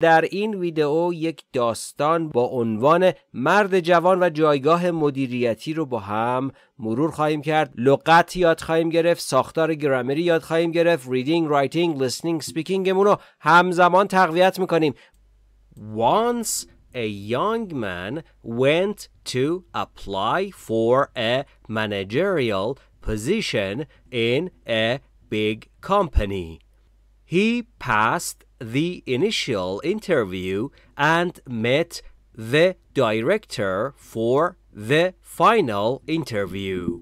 در این ویدئو یک داستان با عنوان مرد جوان و جایگاه مدیریتی رو با هم مرور خواهیم کرد لغت یاد خواهیم گرفت ساختار گرامری یاد خواهیم گرفت ریدینگ رایتینگ لیسنینگ سپیکینگمون رو همزمان تقویت میکنیم Once a young man went to apply for a managerial position in a big company. He passed the initial interview and met the director for the final interview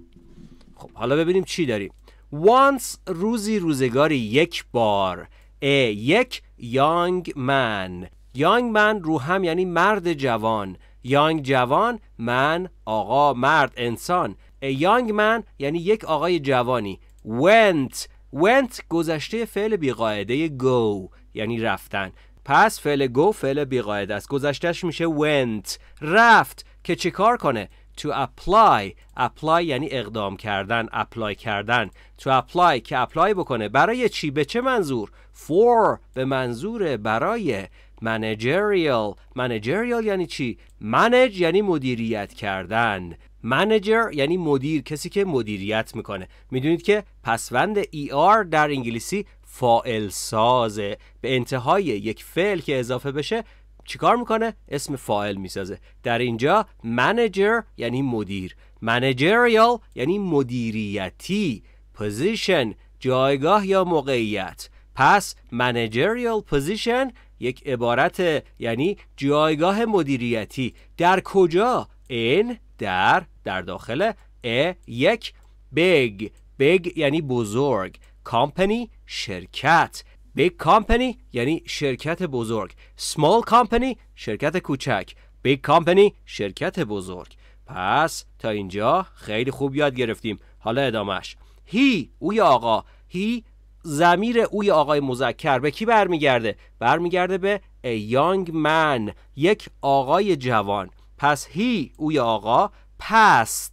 خب حالا ببینیم چی داریم once روزی روزگاری یک بار a یک young man young man رو هم یعنی مرد جوان young جوان من آقا مرد انسان a young man یعنی یک آقای جوانی went went گذشته فعل بیقاعده go یعنی رفتن پس فعل گو فعل بیقاید است گذشتهش میشه went رفت که چیکار کنه to apply apply یعنی اقدام کردن apply کردن to apply که apply بکنه برای چی به چه منظور for به منظور برای managerial managerial یعنی چی manage یعنی مدیریت کردن manager یعنی مدیر کسی که مدیریت میکنه میدونید که پسوند ER در انگلیسی فائل سازه به انتهای یک فعل که اضافه بشه چیکار میکنه اسم فائل میسازه در اینجا منیجر یعنی مدیر منیجریال یعنی مدیریتی پوزیشن جایگاه یا موقعیت پس منیجریال پوزیشن یک عبارت یعنی جایگاه مدیریتی در کجا این در در داخل ا، یک بگ، big یعنی بزرگ company شرکت big کامپنی یعنی شرکت بزرگ small کامپنی شرکت کوچک big کامپنی شرکت بزرگ پس تا اینجا خیلی خوب یاد گرفتیم حالا ادامش هی اوی آقا هی زمیر اوی آقای مزکر به کی برمیگرده؟ برمیگرده به a young man یک آقای جوان پس هی اوی آقا پس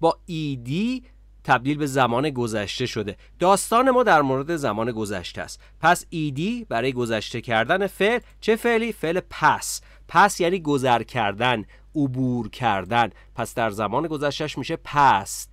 با ایدی تبدیل به زمان گذشته شده داستان ما در مورد زمان گذشته است پس ایدی برای گذشته کردن فعل چه فعلی فعل پس پس یعنی گذر کردن عبور کردن پس در زمان گذشتهش میشه پست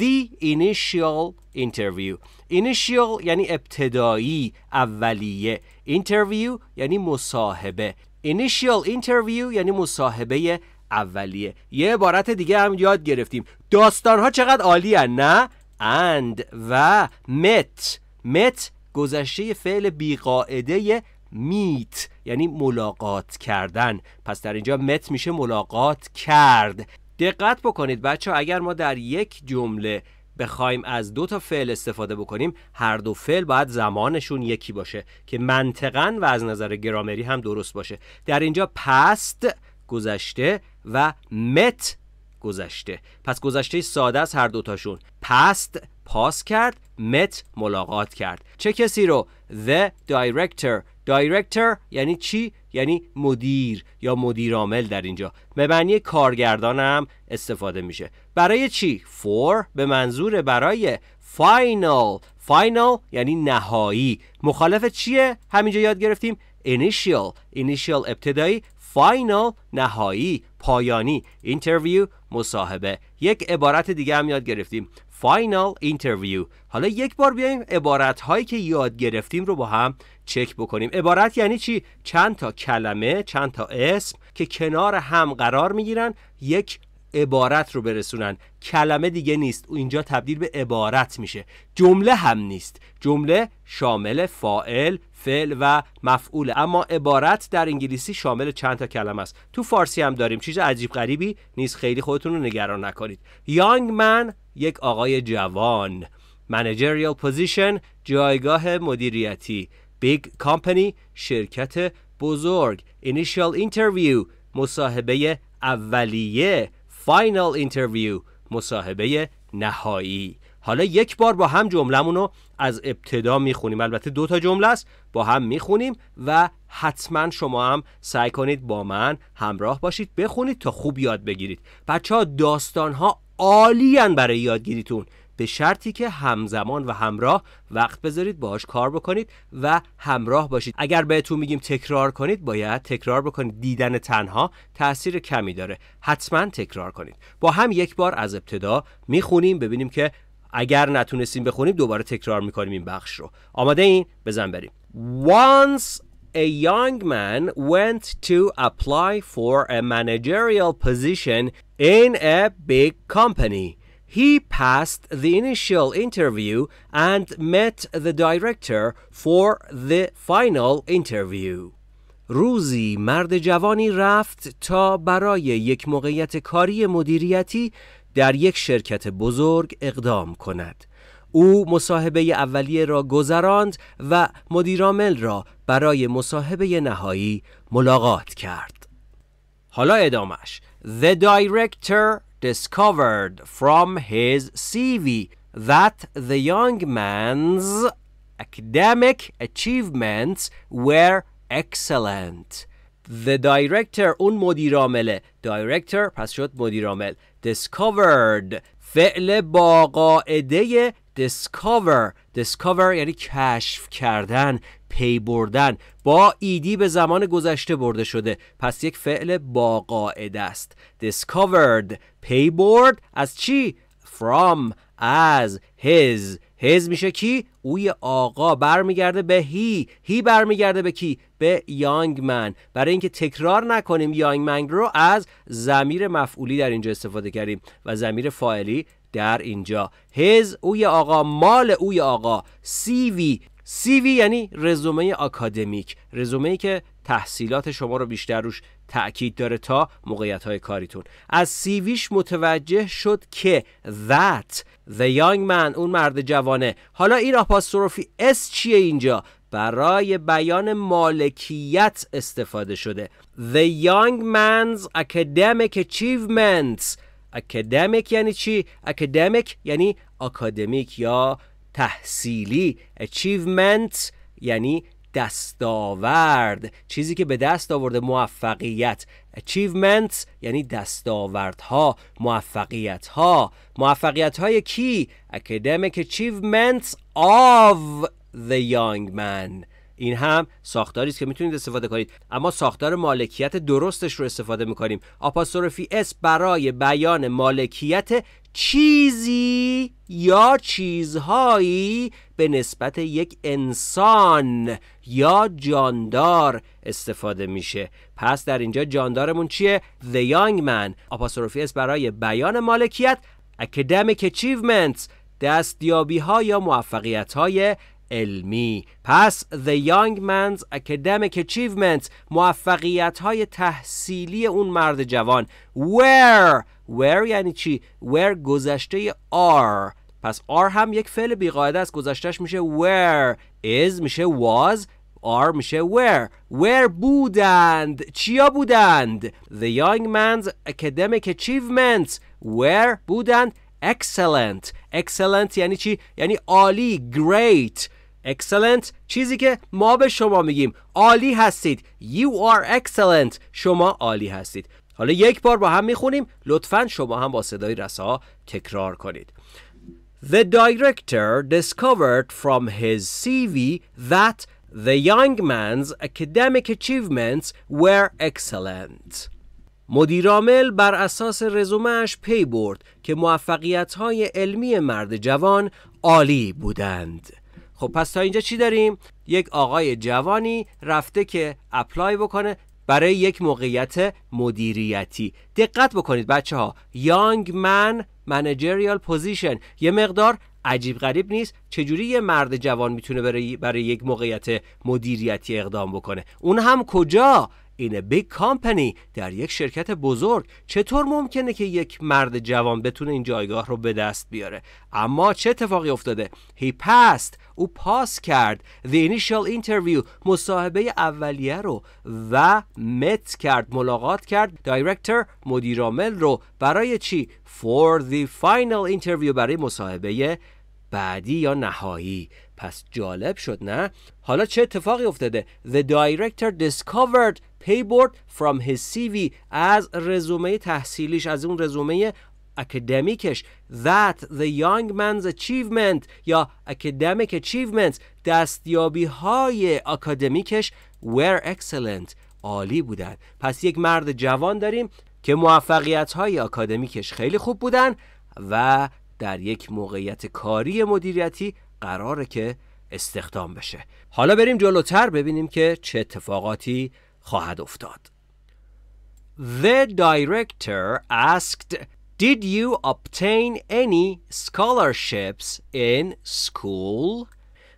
The initial interview Initial یعنی ابتدایی اولیه Interview یعنی مصاحبه Initial interview یعنی مصاحبه اولیه یه عبارت دیگه هم یاد گرفتیم داستان ها چقدر عالی هن نه اند و مت مت گذشته فعل بیقاعده میت یعنی ملاقات کردن پس در اینجا مت میشه ملاقات کرد دقت بکنید بچه اگر ما در یک جمله بخوایم از دو تا فعل استفاده بکنیم هر دو فعل باید زمانشون یکی باشه که منطقا و از نظر گرامری هم درست باشه در اینجا پست گذشته و مت گذشته پس گذشته ساده از هر دوتاشون پست پاس کرد مت ملاقات کرد چه کسی رو the director Director یعنی چی یعنی مدیر یا مدیرعامل در اینجا به معنی کارگردان هم استفاده میشه برای چی for به منظور برای final final یعنی نهایی مخالف چیه همینجا یاد گرفتیم initial initial ابتدایی فاینال نهایی پایانی اینترویو مصاحبه یک عبارت دیگه هم یاد گرفتیم فاینال اینترویو حالا یک بار بیایم عبارت هایی که یاد گرفتیم رو با هم چک بکنیم عبارت یعنی چی چند تا کلمه چند تا اسم که کنار هم قرار میگیرن یک عبارت رو برسونن کلمه دیگه نیست اینجا تبدیل به عبارت میشه جمله هم نیست جمله شامل فائل فعل و مفعول اما عبارت در انگلیسی شامل چند تا کلمه است تو فارسی هم داریم چیز عجیب غریبی نیست خیلی خودتون رو نگران نکنید یانگ من یک آقای جوان منجریال پوزیشن جایگاه مدیریتی بیگ کامپنی شرکت بزرگ اینیشال اینترویو مصاحبه اولیه فاینال interview مصاحبه نهایی حالا یک بار با هم جملمون رو از ابتدا میخونیم البته دو تا جمله است با هم میخونیم و حتما شما هم سعی کنید با من همراه باشید بخونید تا خوب یاد بگیرید بچه ها داستان ها عالیان برای یادگیریتون به شرطی که همزمان و همراه وقت بذارید باهاش کار بکنید و همراه باشید اگر بهتون میگیم تکرار کنید باید تکرار بکنید دیدن تنها تاثیر کمی داره حتما تکرار کنید با هم یک بار از ابتدا میخونیم ببینیم که اگر نتونستیم بخونیم دوباره تکرار میکنیم این بخش رو آماده این بزن بریم Once a young man went to apply for a managerial position in a big company He passed the initial interview and met the director for the final interview. روزی مرد جوانی رفت تا برای یک موقعیت کاری مدیریتی در یک شرکت بزرگ اقدام کند. او مصاحبه اولیه را گذراند و مدیرامل را برای مصاحبه نهایی ملاقات کرد. حالا ادامش The director discovered from his CV that the young man's academic achievements were excellent. The director اون مدیر director پس شد مدیر discovered فعل با قاعده discover discover یعنی کشف کردن پی بردن با ایدی به زمان گذشته برده شده پس یک فعل با قاعده است discovered پی برد از چی from از his his میشه کی اوی آقا برمیگرده به هی هی برمیگرده به کی به یانگ من برای اینکه تکرار نکنیم یانگ من رو از زمیر مفعولی در اینجا استفاده کردیم و زمیر فاعلی در اینجا هز اوی آقا مال اوی آقا سیوی CV یعنی رزومه آکادمیک رزومه ای که تحصیلات شما رو بیشتر روش تاکید داره تا موقعیت های کاریتون از CVش متوجه شد که that the young man اون مرد جوانه حالا این آپاستروفی اس چیه اینجا برای بیان مالکیت استفاده شده The young man's academic achievements Academic یعنی چی؟ Academic یعنی اکادمیک یا تحصیلی achievement یعنی دستاورد چیزی که به دست آورده موفقیت achievement یعنی دستاوردها موفقیت ها موفقیت های کی academic achievements of the young man این هم ساختاری است که میتونید استفاده کنید اما ساختار مالکیت درستش رو استفاده میکنیم آپاستروفی اس برای بیان مالکیت چیزی یا چیزهایی به نسبت یک انسان یا جاندار استفاده میشه پس در اینجا جاندارمون چیه؟ The Young Man آپاستروفی اس برای بیان مالکیت Academic Achievements دستیابی ها یا موفقیت های علمی پس The Young Man's Academic Achievements موفقیت های تحصیلی اون مرد جوان Where Where یعنی چی؟ Where گذشته are پس are هم یک فعل بیقاعده است گذشتهش میشه where is میشه was are میشه where where بودند چیا بودند the young man's academic achievements where بودند excellent excellent یعنی چی یعنی عالی great excellent چیزی که ما به شما میگیم عالی هستید you are excellent شما عالی هستید حالا یک بار با هم میخونیم لطفا شما هم با صدای رسا تکرار کنید The director discovered from his CV that the young man's academic achievements were excellent. مدیرامل بر اساس رزومش پی برد که های علمی مرد جوان عالی بودند. خب پس تا اینجا چی داریم یک آقای جوانی رفته که اپلای بکنه برای یک موقعیت مدیریتی دقت بکنید بچه ها یانگ من منجریال پوزیشن یه مقدار عجیب غریب نیست چجوری یه مرد جوان میتونه برای, یک موقعیت مدیریتی اقدام بکنه اون هم کجا این بیگ کامپنی در یک شرکت بزرگ چطور ممکنه که یک مرد جوان بتونه این جایگاه رو به دست بیاره اما چه اتفاقی افتاده هی پست او پاس کرد The Initial Interview مصاحبه اولیه رو و مت کرد ملاقات کرد دایرکتر مدیرامل رو برای چی For the Final Interview برای مصاحبه بعدی یا نهایی پس جالب شد نه حالا چه اتفاقی افتاده The director discovered Payboard from his CV از رزومه تحصیلیش از اون رزومه اکادمیکش that the young man's achievement یا academic achievements دستیابی های اکادمیکش were excellent عالی بودند پس یک مرد جوان داریم که موفقیت های اکادمیکش خیلی خوب بودن و در یک موقعیت کاری مدیریتی قراره که استخدام بشه حالا بریم جلوتر ببینیم که چه اتفاقاتی خواهد افتاد The director asked Did you obtain any scholarships in school?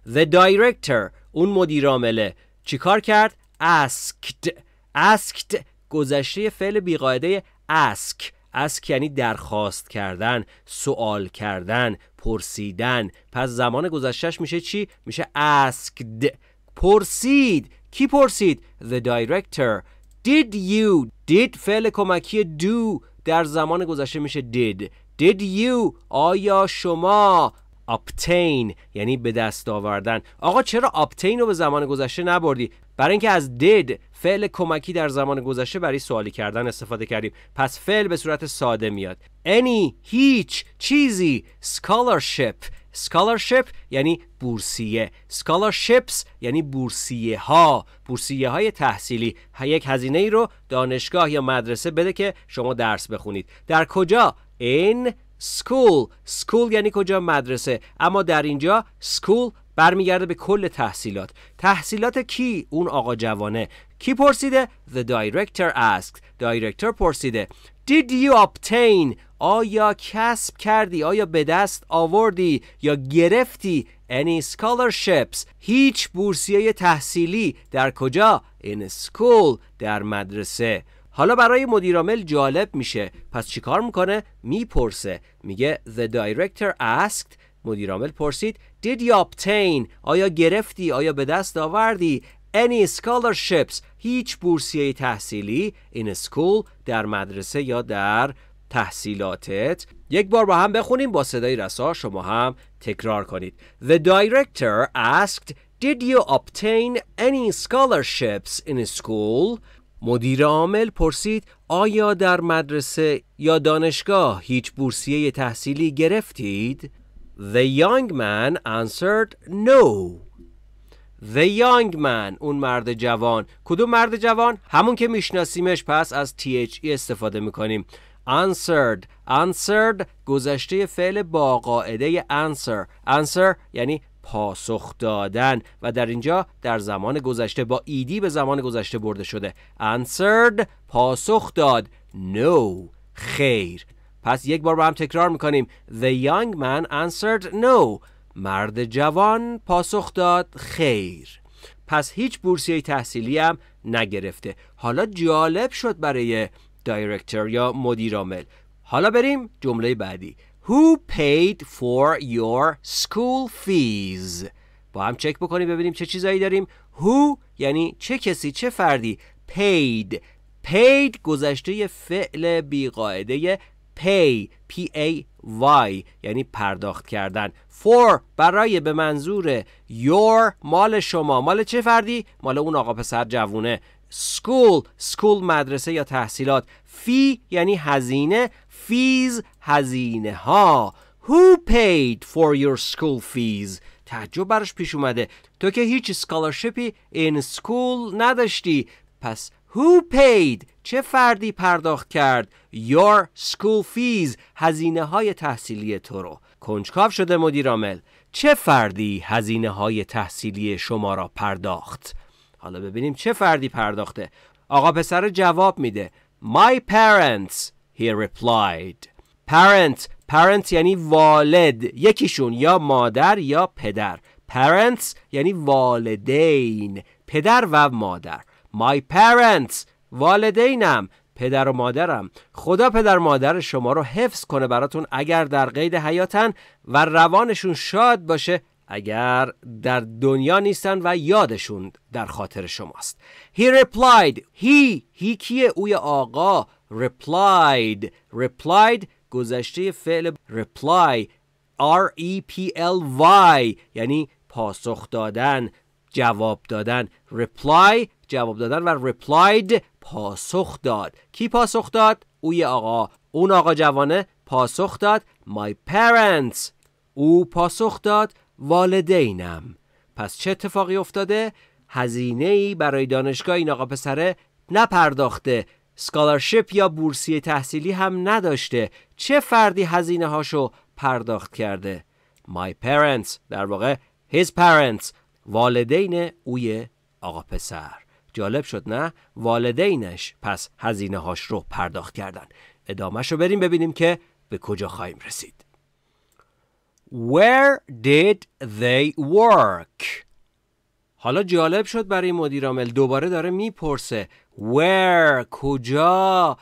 The director اون عامله چیکار کرد؟ asked asked گذشته فعل بیقاعده ask ask یعنی درخواست کردن سوال کردن پرسیدن پس زمان گذشتهش میشه چی؟ میشه asked پرسید کی پرسید؟ the director did you did فعل کمکی do در زمان گذشته میشه did did you آیا شما obtain یعنی به دست آوردن آقا چرا obtain رو به زمان گذشته نبردی برای اینکه از did فعل کمکی در زمان گذشته برای سوالی کردن استفاده کردیم پس فعل به صورت ساده میاد any هیچ چیزی scholarship scholarship یعنی بورسیه scholarships یعنی بورسیه ها بورسیه های تحصیلی یک هزینه ای رو دانشگاه یا مدرسه بده که شما درس بخونید در کجا in school school یعنی کجا مدرسه اما در اینجا school برمیگرده به کل تحصیلات تحصیلات کی اون آقا جوانه کی پرسیده the director asked director پرسیده did you obtain آیا کسب کردی آیا به دست آوردی یا گرفتی any scholarships هیچ بورسیه تحصیلی در کجا in school در مدرسه حالا برای مدیرامل جالب میشه پس چیکار میکنه میپرسه میگه the director asked مدیرامل پرسید did you obtain آیا گرفتی آیا به دست آوردی any scholarships هیچ بورسیه تحصیلی in school در مدرسه یا در تحصیلاتت یک بار با هم بخونیم با صدای رسا شما هم تکرار کنید The director asked Did you obtain any scholarships in school? مدیر عامل پرسید آیا در مدرسه یا دانشگاه هیچ بورسیه تحصیلی گرفتید؟ The young man answered no. The young man اون مرد جوان کدوم مرد جوان؟ همون که میشناسیمش پس از THE استفاده میکنیم answered answered گذشته فعل با قاعده answer answer یعنی پاسخ دادن و در اینجا در زمان گذشته با ایدی به زمان گذشته برده شده answered پاسخ داد no خیر پس یک بار با هم تکرار میکنیم The young man answered no مرد جوان پاسخ داد خیر پس هیچ بورسیه تحصیلی هم نگرفته حالا جالب شد برای یا مدیرعامل حالا بریم جمله بعدی Who paid for your school fees با هم چک بکنیم ببینیم چه چیزایی داریم Who یعنی چه کسی چه فردی paid paid گذشته فعل بیقاعده pay p a y یعنی پرداخت کردن for برای به منظور your مال شما مال چه فردی مال اون آقا پسر جوونه school school مدرسه یا تحصیلات فی یعنی هزینه فیز هزینه ها Who paid for your school fees? تعجب براش پیش اومده تو که هیچ سکالرشپی این سکول نداشتی پس Who paid? چه فردی پرداخت کرد؟ Your school fees هزینه های تحصیلی تو رو کنجکاو شده مدیرامل چه فردی هزینه های تحصیلی شما را پرداخت؟ حالا ببینیم چه فردی پرداخته آقا پسر جواب میده My parents he replied Parents, parents یعنی والد یکیشون یا مادر یا پدر parents یعنی والدین پدر و مادر my parents والدینم پدر و مادرم خدا پدر مادر شما رو حفظ کنه براتون اگر در قید حیاتن و روانشون شاد باشه اگر در دنیا نیستن و یادشون در خاطر شماست He replied هی هی کیه اوی آقا replied replied گذشته فعل reply R E P L Y یعنی پاسخ دادن جواب دادن reply جواب دادن و replied پاسخ داد کی پاسخ داد اوی آقا اون آقا جوانه پاسخ داد my parents او پاسخ داد والدینم پس چه اتفاقی افتاده؟ هزینه ای برای دانشگاه این آقا پسره نپرداخته سکالرشپ یا بورسی تحصیلی هم نداشته چه فردی هزینه هاشو پرداخت کرده My parents در واقع his parents والدین اوی آقا پسر جالب شد نه والدینش پس هزینه هاش رو پرداخت کردن ادامهش رو بریم ببینیم که به کجا خواهیم رسید Where did they work? حالا جالب شد برای مدیرعامل دوباره داره میپرسه Where کجا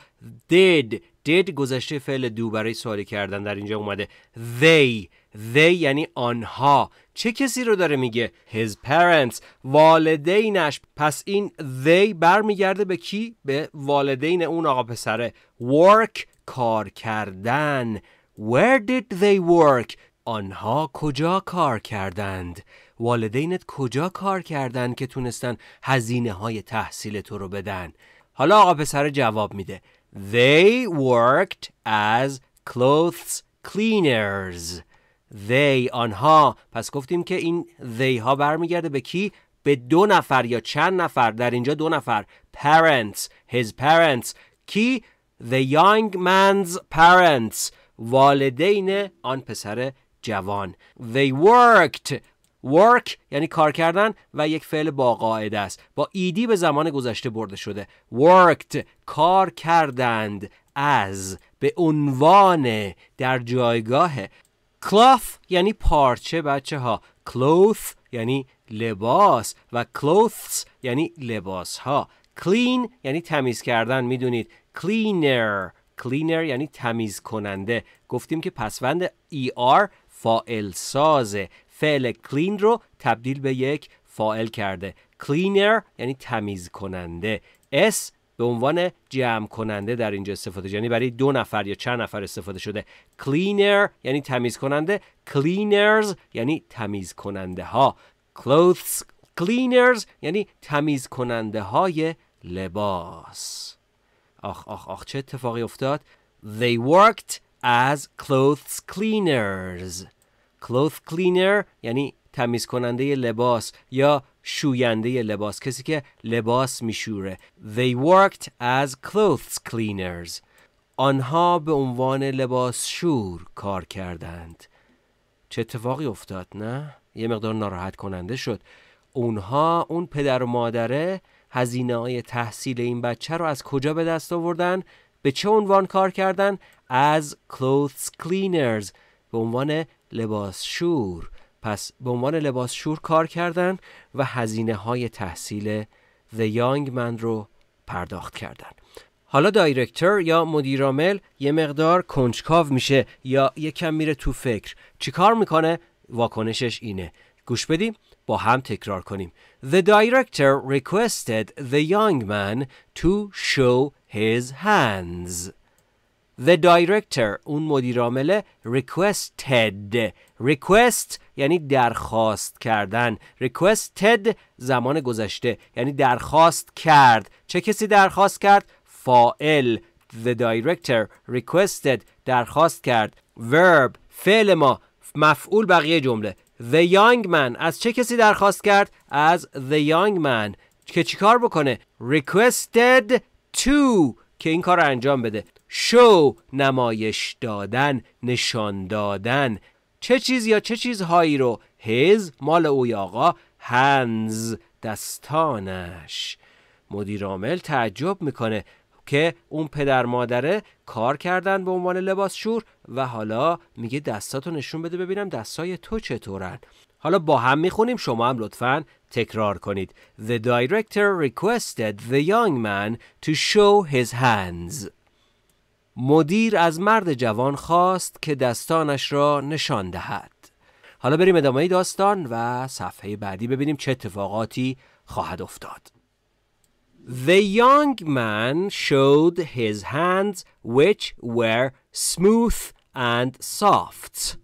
did did گذشته فعل دو برای سوالی کردن در اینجا اومده They They یعنی آنها چه کسی رو داره میگه his parents والدینش پس این they برمیگرده به کی به والدین اون آقا پسره work کار کردن where did they work آنها کجا کار کردند؟ والدینت کجا کار کردند که تونستن هزینه های تحصیل تو رو بدن؟ حالا آقا پسر جواب میده They worked as clothes cleaners They آنها پس گفتیم که این they ها برمیگرده به کی؟ به دو نفر یا چند نفر در اینجا دو نفر parents his parents کی the young man's parents والدین آن پسر جوان they worked work یعنی کار کردن و یک فعل با قاعده است با ایدی به زمان گذشته برده شده worked کار کردند از به عنوان در جایگاه cloth یعنی پارچه بچه ها cloth یعنی لباس و clothes یعنی لباس ها clean یعنی تمیز کردن میدونید cleaner cleaner یعنی تمیز کننده گفتیم که پسوند er فائل ساز فعل کلین رو تبدیل به یک فائل کرده cleaner یعنی تمیز کننده اس به عنوان جمع کننده در اینجا استفاده یعنی برای دو نفر یا چند نفر استفاده شده cleaner یعنی تمیز کننده cleaners یعنی تمیز کننده ها clothes cleaners یعنی تمیز کننده های لباس آخ آخ آخ چه اتفاقی افتاد they worked As clothes cleaners cloth cleaner یعنی تمیز کننده لباس یا شوینده لباس کسی که لباس میشوره they worked as clothes cleaners آنها به عنوان لباس شور کار کردند چه اتفاقی افتاد نه؟ یه مقدار ناراحت کننده شد اونها اون پدر و مادره هزینه های تحصیل این بچه رو از کجا به دست آوردن؟ به چه عنوان کار کردن از clothes cleaners به عنوان لباس شور پس به عنوان لباس شور کار کردن و هزینه های تحصیل The Young Man رو پرداخت کردن حالا دایرکتر یا مدیرامل یه مقدار کنجکاو میشه یا یه کم میره تو فکر چیکار میکنه واکنشش اینه گوش بدیم با هم تکرار کنیم The director requested the young man to show his hands. The director اون مدیرعامل requested request یعنی درخواست کردن requested زمان گذشته یعنی درخواست کرد چه کسی درخواست کرد؟ فائل The director requested درخواست کرد verb فعل ما مفعول بقیه جمله The Young Man از چه کسی درخواست کرد؟ از The Young Man که چیکار بکنه؟ Requested to که این کار رو انجام بده show نمایش دادن نشان دادن چه چیز یا چه چیز هایی رو his مال اوی آقا hands دستانش مدیر تعجب میکنه که اون پدر مادره کار کردن به عنوان لباس شور و حالا میگه دستاتو نشون بده ببینم دستای تو چطورن حالا با هم میخونیم شما هم لطفا تکرار کنید The director requested the young man to show his hands مدیر از مرد جوان خواست که دستانش را نشان دهد حالا بریم ادامه داستان و صفحه بعدی ببینیم چه اتفاقاتی خواهد افتاد The young man showed his hands which were smooth and soft.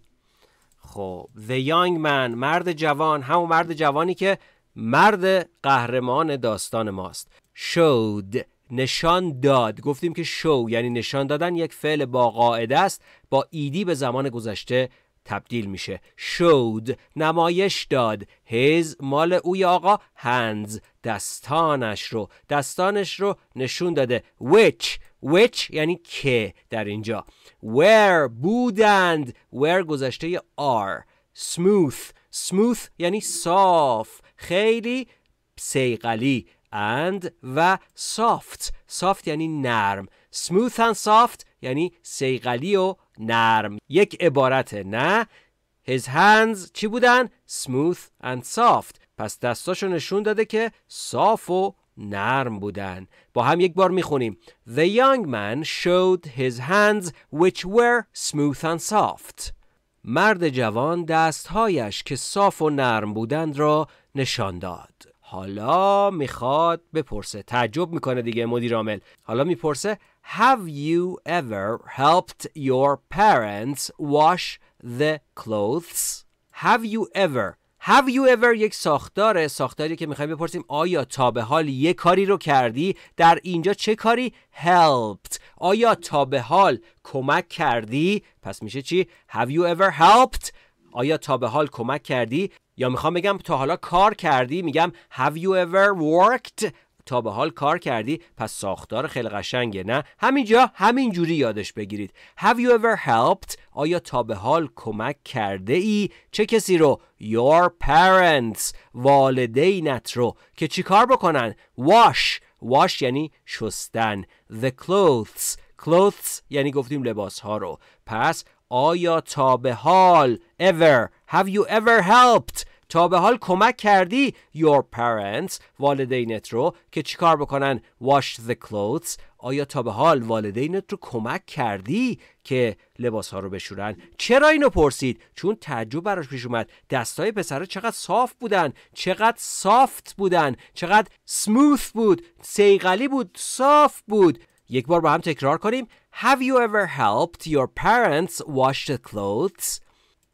خب The young man مرد جوان همون مرد جوانی که مرد قهرمان داستان ماست showed نشان داد گفتیم که show یعنی نشان دادن یک فعل با قاعده است با ایدی به زمان گذشته تبدیل میشه شود نمایش داد هز مال اوی آقا هنز دستانش رو دستانش رو نشون داده which which یعنی که در اینجا where بودند where گذشته are smooth smooth یعنی صاف خیلی سیقلی and و soft soft یعنی نرم smooth and soft یعنی سیقلی و نرم یک عبارت نه His hands چی بودن؟ smooth and soft پس دستاشو نشون داده که صاف و نرم بودن با هم یک بار میخونیم The young man showed his hands which were smooth and soft مرد جوان دستهایش که صاف و نرم بودند را نشان داد حالا میخواد بپرسه تعجب میکنه دیگه مدیر عامل حالا میپرسه Have you ever helped your parents wash the clothes? Have you ever Have you ever یک ساختاره ساختاری که میخوایم بپرسیم آیا تا به حال یه کاری رو کردی در اینجا چه کاری helped آیا تا به حال کمک کردی پس میشه چی have you ever helped آیا تا به حال کمک کردی یا میخوام بگم تا حالا کار کردی میگم have you ever worked تا به حال کار کردی پس ساختار خیلی قشنگه نه همینجا همین جوری یادش بگیرید Have you ever helped آیا تا به حال کمک کرده ای چه کسی رو Your parents والدینت رو که چیکار بکنن Wash Wash یعنی شستن The clothes Clothes یعنی گفتیم لباس ها رو پس آیا تا به حال ever have you ever helped تا به حال کمک کردی your parents والدینت رو که چیکار بکنن wash the clothes آیا تا به حال والدینت رو کمک کردی که لباس ها رو بشورن چرا اینو پرسید چون تعجب براش پیش اومد دستای پسر چقدر صاف بودن چقدر سافت بودن چقدر smooth بود سیقلی بود صاف بود یک بار با هم تکرار کنیم Have you ever helped your parents wash the clothes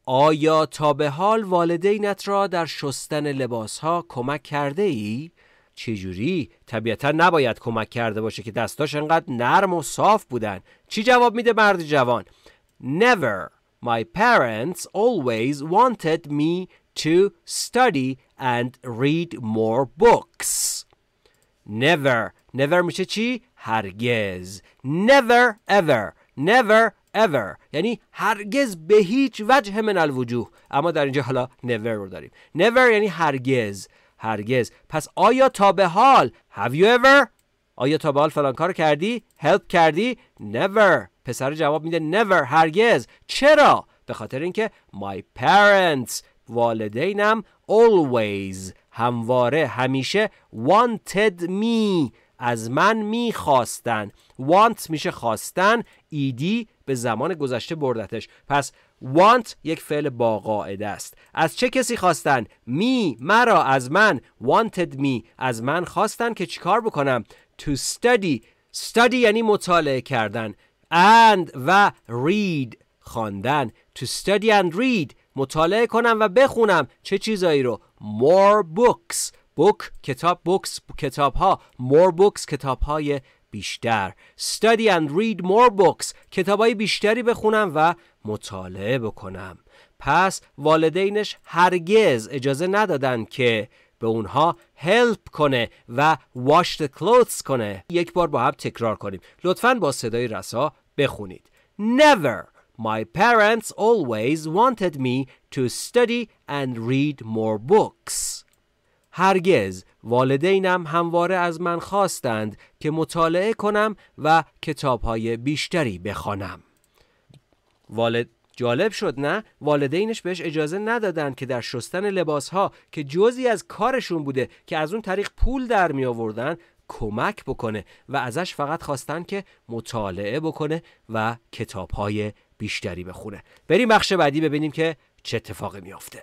آیا تا به حال والدینت را در شستن لباس ها کمک کرده ای؟ چجوری؟ طبیعتا نباید کمک کرده باشه که دستاش انقدر نرم و صاف بودن چی جواب میده مرد جوان؟ Never My parents always wanted me to study and read more books Never Never میشه چی؟ هرگز Never ever Never ever یعنی هرگز به هیچ وجه من الوجوه اما در اینجا حالا never رو داریم never یعنی هرگز هرگز پس آیا تا به حال have you ever آیا تا به حال فلان کار کردی help کردی never پسر جواب میده never هرگز چرا به خاطر اینکه my parents والدینم always همواره همیشه wanted me از من میخواستن want میشه خواستن ایدی به زمان گذشته بردتش پس want یک فعل با قاعده است از چه کسی خواستن می مرا از من wanted me از من خواستن که چیکار بکنم to study study یعنی مطالعه کردن and و read خواندن to study and read مطالعه کنم و بخونم چه چیزایی رو more books کتاب بوکس کتاب ها more books کتاب های بیشتر study and read more books کتاب های بیشتری بخونم و مطالعه بکنم پس والدینش هرگز اجازه ندادن که به اونها help کنه و wash the clothes کنه یک بار با هم تکرار کنیم لطفا با صدای رسا بخونید never My parents always wanted me to study and read more books. هرگز والدینم همواره از من خواستند که مطالعه کنم و کتابهای بیشتری بخوانم. والد جالب شد نه والدینش بهش اجازه ندادند که در شستن لباسها که جزی از کارشون بوده که از اون طریق پول در می آوردن کمک بکنه و ازش فقط خواستن که مطالعه بکنه و کتابهای بیشتری بخونه بریم بخش بعدی ببینیم که چه اتفاقی میافته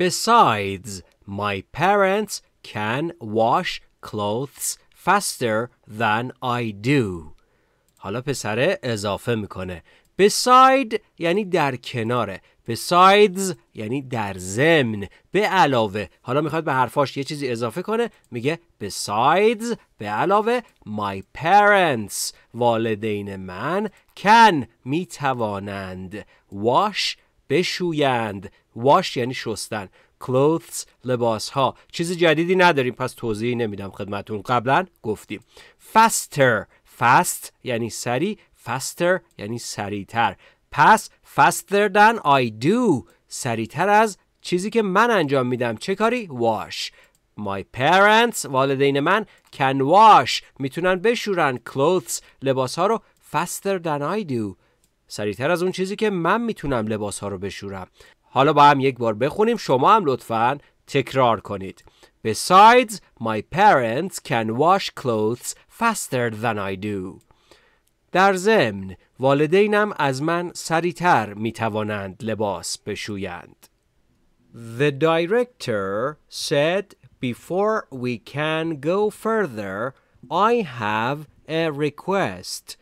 Besides, my parents can wash clothes faster than I do. حالا پسره اضافه میکنه. Beside یعنی در کناره. Besides یعنی در ضمن به علاوه حالا میخواد به حرفاش یه چیزی اضافه کنه میگه besides به علاوه my parents والدین من can میتوانند wash بشویند واش یعنی شستن clothes لباس ها چیز جدیدی نداریم پس توضیحی نمیدم خدمتون قبلا گفتیم faster fast یعنی سری faster یعنی سریعتر پس faster than I do سریعتر از چیزی که من انجام میدم چه کاری wash My parents والدین من can wash میتونن بشورن clothes لباس ها رو faster than I do سریعتر از اون چیزی که من میتونم لباس ها رو بشورم حالا با هم یک بار بخونیم شما هم لطفا تکرار کنید Besides, my parents can wash clothes faster than I do. در ضمن والدینم از من سریتر می توانند لباس بشویند. The director said before we can go further I have a request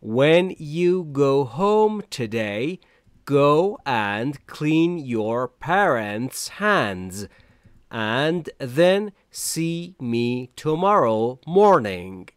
When you go home today, go and clean your parents' hands and then see me tomorrow morning.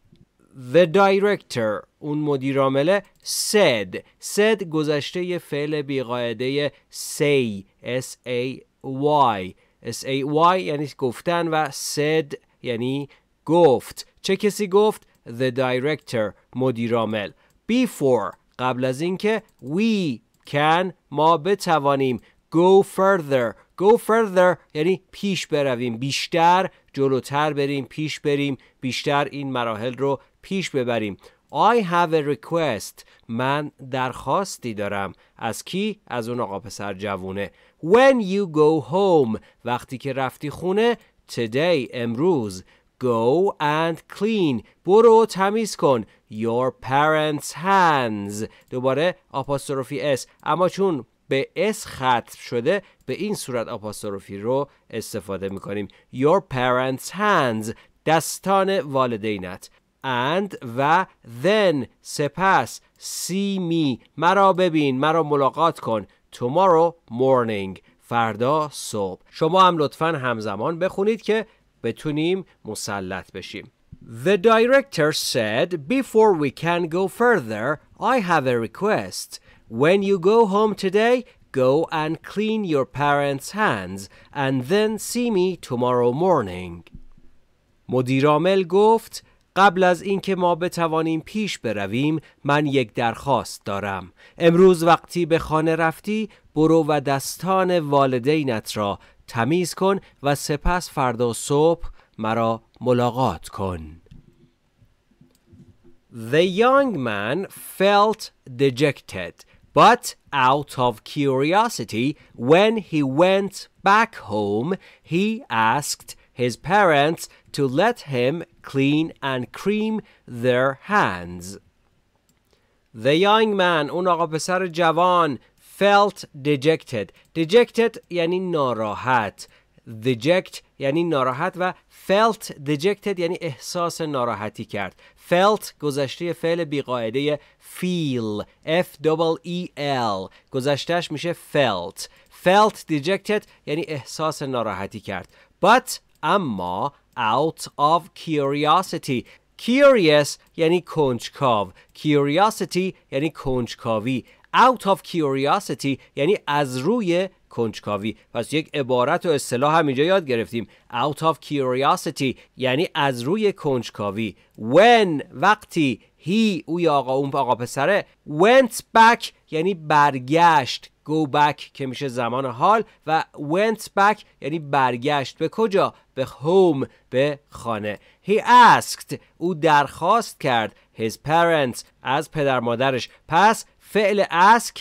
The director اون مدیر عامله said said گذشته فعل بیقاعده say s a y s a y یعنی گفتن و said یعنی گفت چه کسی گفت the director مدیر عامل before قبل از اینکه we can ما بتوانیم go further go further یعنی پیش برویم بیشتر جلوتر بریم پیش بریم بیشتر این مراحل رو پیش ببریم I have a request من درخواستی دارم از کی؟ از اون آقا پسر جوونه When you go home وقتی که رفتی خونه Today امروز Go and clean برو تمیز کن Your parents hands دوباره آپاستروفی S اما چون به اس ختم شده به این صورت آپاستروفی رو استفاده میکنیم Your parents hands دستان والدینت and و then سپس see me مرا ببین مرا ملاقات کن tomorrow morning فردا صبح شما هم لطفا همزمان بخونید که بتونیم مسلط بشیم. The director said, before we can go further, I have a request. When you go home today, go and clean your parents' hands and then see me tomorrow morning. مدیرامل گفت قبل از اینکه ما بتوانیم پیش برویم من یک درخواست دارم امروز وقتی به خانه رفتی برو و دستان والدینت را تمیز کن و سپس فردا صبح مرا ملاقات کن. The young man felt dejected, but out of curiosity, when he went back home, he asked his parents to let him clean and cream their hands. The young man, اون آقا پسر جوان felt dejected dejected یعنی ناراحت deject یعنی ناراحت و felt dejected یعنی احساس ناراحتی کرد felt گذشته فعل بیقاعده feel f double e l گذشتهش میشه felt felt dejected یعنی احساس ناراحتی کرد but اما out of curiosity curious یعنی کنجکاو curiosity یعنی کنجکاوی out of curiosity یعنی از روی کنجکاوی پس یک عبارت و اصطلاح همینجا یاد گرفتیم out of curiosity یعنی از روی کنجکاوی when وقتی he او یا آقا اون آقا پسره went back یعنی برگشت go back که میشه زمان حال و went back یعنی برگشت به کجا به home به خانه he asked او درخواست کرد his parents از پدر مادرش پس فعل ask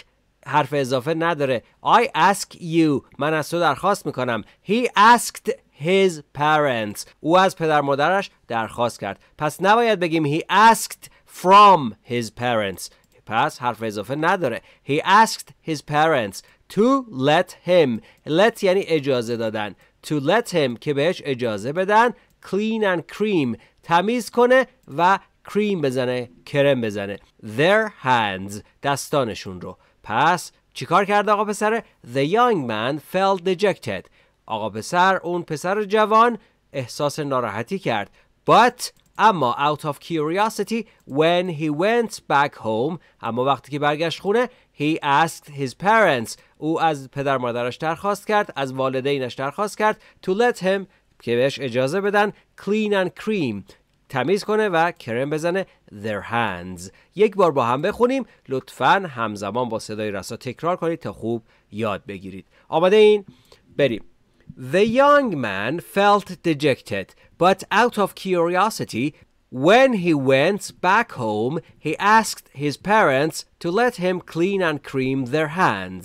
حرف اضافه نداره I ask you من از تو درخواست میکنم He asked his parents او از پدر مادرش درخواست کرد پس نباید بگیم He asked from his parents پس حرف اضافه نداره He asked his parents to let him let یعنی اجازه دادن to let him که بهش اجازه بدن clean and cream تمیز کنه و کریم بزنه کرم بزنه their hands دستانشون رو پس چیکار کرد آقا پسر the young man felt dejected آقا پسر اون پسر جوان احساس ناراحتی کرد but اما out of curiosity when he went back home اما وقتی که برگشت خونه he asked his parents او از پدر مادرش درخواست کرد از والدینش درخواست کرد to let him که بهش اجازه بدن clean and cream تمیز کنه و کرم بزنه their hands یک بار با هم بخونیم لطفا همزمان با صدای رسا تکرار کنید تا خوب یاد بگیرید آماده این بریم The young man felt dejected but out of curiosity When he went back home, he asked his parents to let him clean and cream their hands.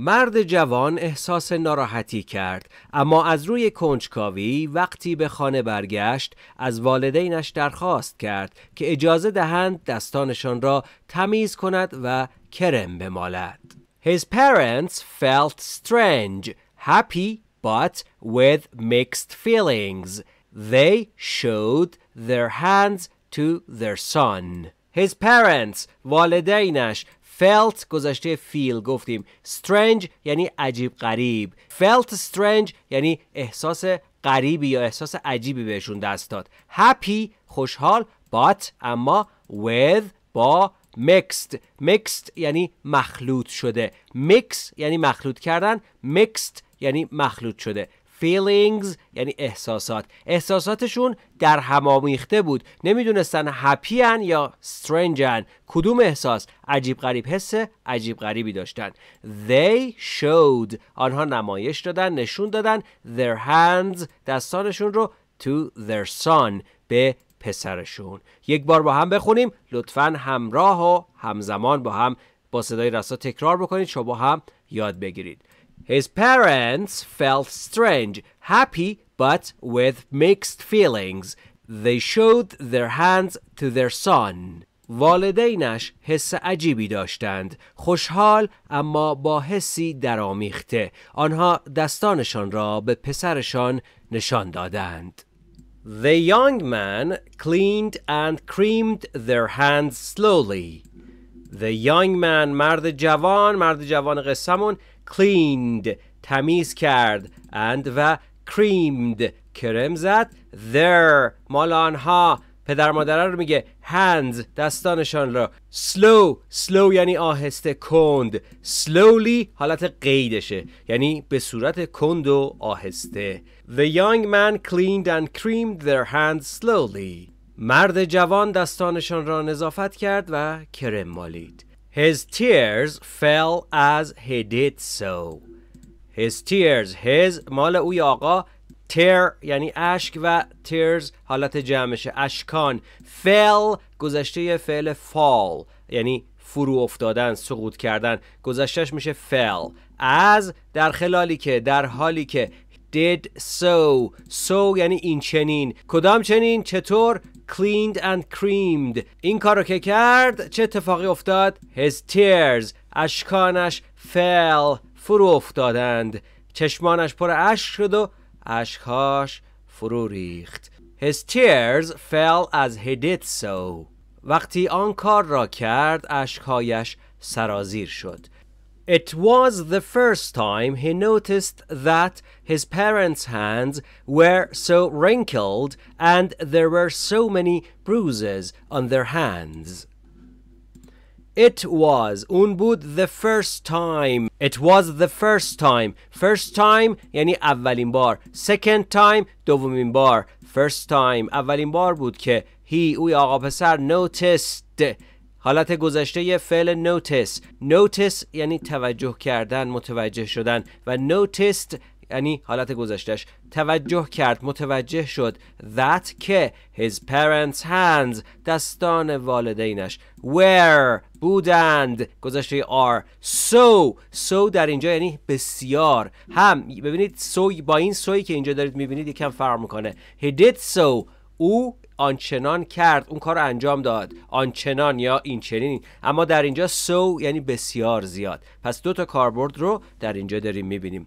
مرد جوان احساس ناراحتی کرد اما از روی کنجکاوی وقتی به خانه برگشت از والدینش درخواست کرد که اجازه دهند دستانشان را تمیز کند و کرم بمالد. His parents felt strange, happy but with mixed feelings. They showed their hands to their son. His parents والدینش felt گذشته feel گفتیم strange یعنی عجیب قریب felt strange یعنی احساس غریبی یا احساس عجیبی بهشون دست داد happy خوشحال but اما with با mixed mixed یعنی مخلوط شده mix یعنی مخلوط کردن mixed یعنی مخلوط شده feelings یعنی احساسات احساساتشون در هم آمیخته بود نمیدونستن هپی ان یا strange ان کدوم احساس عجیب غریب حس عجیب غریبی داشتن they showed آنها نمایش دادن نشون دادن their hands دستانشون رو to their son به پسرشون یک بار با هم بخونیم لطفا همراه و همزمان با هم با صدای رسا تکرار بکنید شما هم یاد بگیرید His parents felt strange, happy, but with mixed feelings. They showed their hands to their son. والدینش حس عجیبی داشتند خوشحال اما با حسی درآمیخته آنها دستانشان را به پسرشان نشان دادند The young man cleaned and creamed their hands slowly The young man مرد جوان مرد جوان قصمون cleaned تمیز کرد and و creamed کرم زد their مال آنها پدر مادره رو میگه hands دستانشان را slow slow یعنی آهسته کند slowly حالت قیدشه یعنی به صورت کند و آهسته the young man cleaned and creamed their hands slowly مرد جوان دستانشان را نظافت کرد و کرم مالید His tears fell as he did so. His tears. His مال اوی آقا tear یعنی اشک و tears حالت جمعشه اشکان fell گذشته فعل fall یعنی فرو افتادن سقوط کردن گذشتهش میشه fell از در خلالی که در حالی که did so so یعنی این چنین کدام چنین چطور cleaned and creamed این کارو که کرد چه اتفاقی افتاد his tears اشکانش fell فرو افتادند چشمانش پر اشک شد و اشکاش فرو ریخت His tears fell as he did so وقتی آن کار را کرد اشکایش سرازیر شد It was the first time he noticed that his parents' hands were so wrinkled and there were so many bruises on their hands. It was Unbud the first time. It was the first time. First time Yani اولین bar. Second time dovumin bar. First time اولین bar بود ke he اوی آقا noticed حالت گذشته فعل نوتس نوتس یعنی توجه کردن متوجه شدن و نوتست یعنی حالت گذشتهش. توجه کرد متوجه شد that که his parents hands دستان والدینش where بودند گذشته are so so در اینجا یعنی بسیار هم ببینید so با این سوی که اینجا دارید میبینید یکم فرق میکنه he did so او آنچنان کرد اون کار رو انجام داد آنچنان یا این چنین اما در اینجا سو یعنی بسیار زیاد پس دو تا کاربرد رو در اینجا داریم میبینیم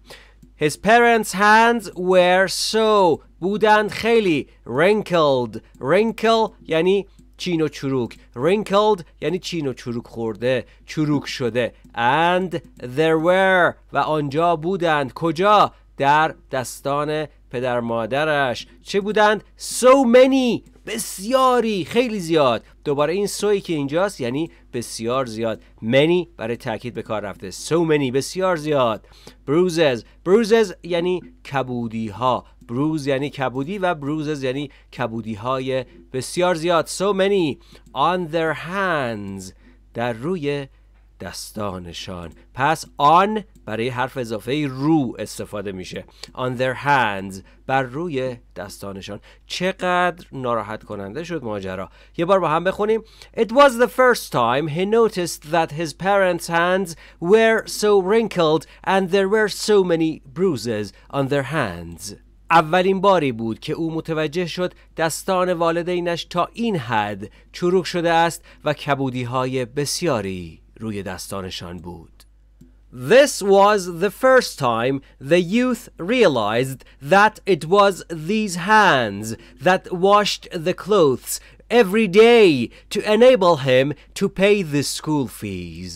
His parents' hands were so بودند خیلی wrinkled wrinkle یعنی چین و چروک wrinkled یعنی چین و چروک خورده چروک شده and there were و آنجا بودند کجا در دستان پدر مادرش چه بودند so many بسیاری خیلی زیاد دوباره این سوی که اینجاست یعنی بسیار زیاد many برای تاکید به کار رفته so many بسیار زیاد bruises bruises یعنی کبودی ها bruise یعنی کبودی و bruises یعنی کبودی های بسیار زیاد so many on their hands در روی دستانشان پس آن برای حرف اضافه رو استفاده میشه on their hands بر روی دستانشان چقدر ناراحت کننده شد ماجرا یه بار با هم بخونیم It was the first time he noticed that his parents' hands were so wrinkled and there were so many bruises on their hands اولین باری بود که او متوجه شد دستان والدینش تا این حد چروک شده است و کبودی های بسیاری روی دستانشان بود. This was the first time the youth realized that it was these hands that washed the clothes every day to enable him to pay the school fees.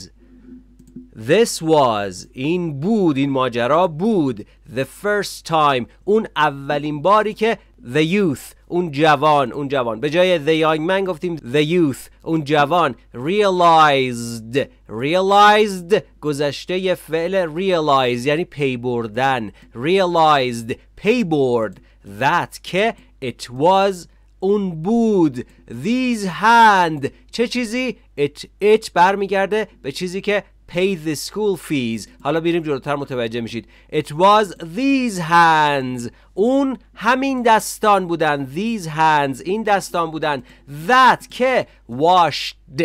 This was این بود این ماجرا بود the first time اون اولین باری که the youth اون جوان اون جوان به جای the young man گفتیم the youth اون جوان realized realized گذشته فعل realize یعنی پی بردن realized پی برد that که it was اون بود these hand چه چیزی it it برمیگرده به چیزی که pay the school fees حالا بیریم جلوتر متوجه میشید it was these hands اون همین دستان بودن these hands این دستان بودن that که washed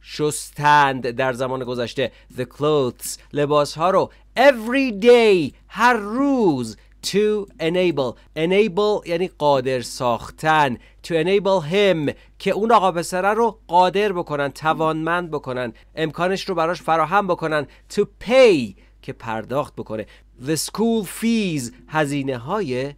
شستند در زمان گذشته the clothes لباس ها رو every day هر روز to enable enable یعنی قادر ساختن to enable him که اون آقا پسره رو قادر بکنن توانمند بکنن امکانش رو براش فراهم بکنن to pay که پرداخت بکنه the school fees هزینه های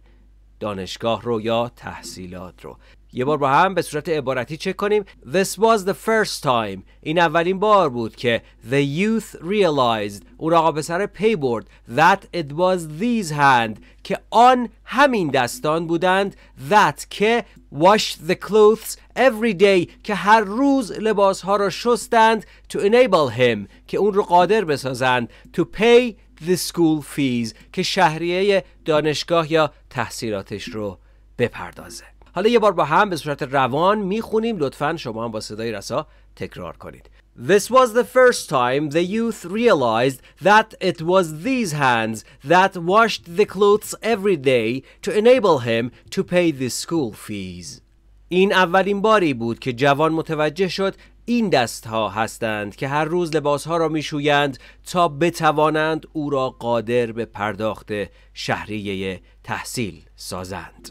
دانشگاه رو یا تحصیلات رو یه بار با هم به صورت عبارتی چک کنیم This was the first time این اولین بار بود که The youth realized اون آقا سر پی برد That it was these hand که آن همین دستان بودند That که wash the clothes every day که هر روز لباس ها را شستند To enable him که اون رو قادر بسازند To pay the school fees که شهریه دانشگاه یا تحصیلاتش رو بپردازه حالا یه بار با هم به صورت روان میخونیم لطفا شما هم با صدای رسا تکرار کنید This was the first time the youth realized that it was these hands that washed the clothes every day to enable him to pay the school fees. این اولین باری بود که جوان متوجه شد این دست ها هستند که هر روز لباس ها را میشویند تا بتوانند او را قادر به پرداخت شهریه تحصیل سازند.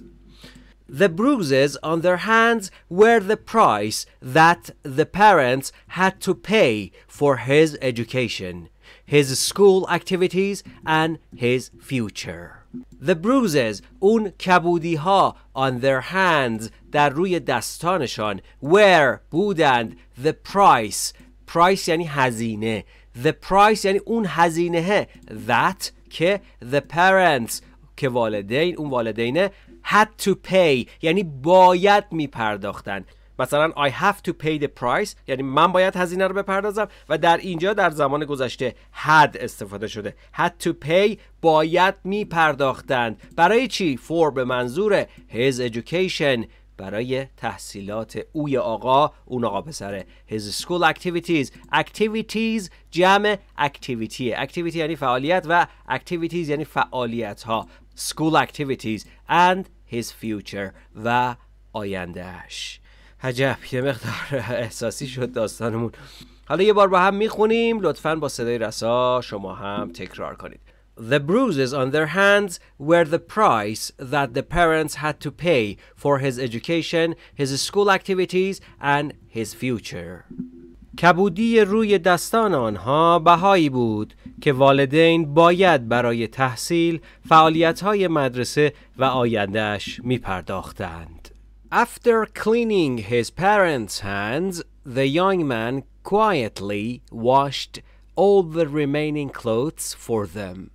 The bruises on their hands were the price that the parents had to pay for his education, his school activities, and his future. The bruises un kabudiha on their hands در روی دستانشان where بودند the price price یعنی هزینه the price یعنی اون هزینه that که the parents که والدین اون والدینه had to pay یعنی باید میپرداختن مثلا I have to pay the price یعنی من باید هزینه رو بپردازم و در اینجا در زمان گذشته had استفاده شده had to pay باید می پرداختند برای چی؟ for به منظور his education برای تحصیلات اوی آقا اون آقا پسره his school activities activities جمع activity activity یعنی فعالیت و activities یعنی فعالیت ها school activities and his future و آیندهش حجب یه مقدار احساسی شد داستانمون حالا یه بار با هم میخونیم لطفا با صدای رسا شما هم تکرار کنید The bruises on their hands were the price that the parents had to pay for his education, his school activities and his future. کبودی روی دستان آنها بهایی بود که والدین باید برای تحصیل فعالیت‌های مدرسه و آیندهش می‌پرداختند. After cleaning his parents' hands, the young man quietly washed all the remaining clothes for them.